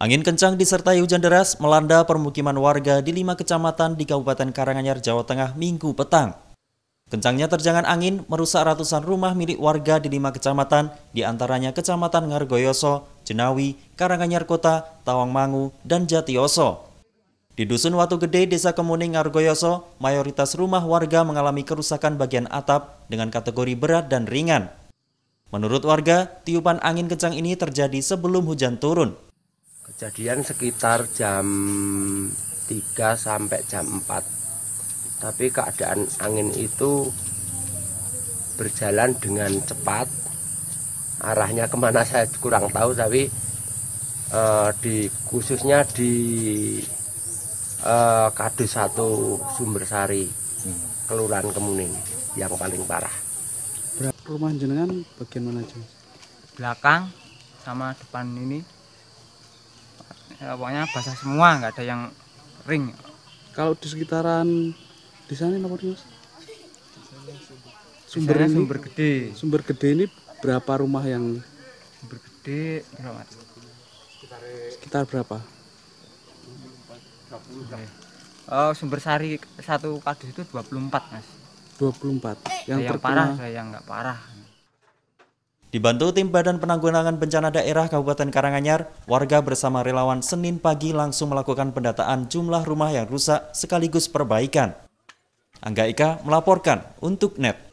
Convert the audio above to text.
Angin kencang disertai hujan deras melanda permukiman warga di lima kecamatan di Kabupaten Karanganyar, Jawa Tengah, Minggu petang. Kencangnya terjangan angin merusak ratusan rumah milik warga di lima kecamatan, diantaranya Kecamatan Ngargoyoso, Jenawi, Karanganyar Kota, Tawangmangu, dan Jatioso. Di Dusun Watu Gede, Desa Kemuning Ngargoyoso, mayoritas rumah warga mengalami kerusakan bagian atap dengan kategori berat dan ringan. Menurut warga, tiupan angin kencang ini terjadi sebelum hujan turun, kejadian sekitar jam 3 sampai jam 4 tapi keadaan angin itu berjalan dengan cepat arahnya kemana saya kurang tahu tapi eh, di khususnya di eh, kades satu Sari, hmm. Kelurahan Kemuning yang paling parah rumah jenengan bagian mana belakang sama depan ini ya, pokoknya basah semua nggak ada yang ring kalau di sekitaran di sana nomor mas sumber ini, sumber gede sumber gede ini berapa rumah yang sumber gede berapa sekitar berapa Oh, sumber sari satu kardus itu 24 mas 24 yang, yang parah saya yang nggak parah Dibantu tim Badan Penanggulangan Bencana Daerah Kabupaten Karanganyar, warga bersama relawan Senin pagi langsung melakukan pendataan jumlah rumah yang rusak sekaligus perbaikan. Angga Ika melaporkan untuk NET.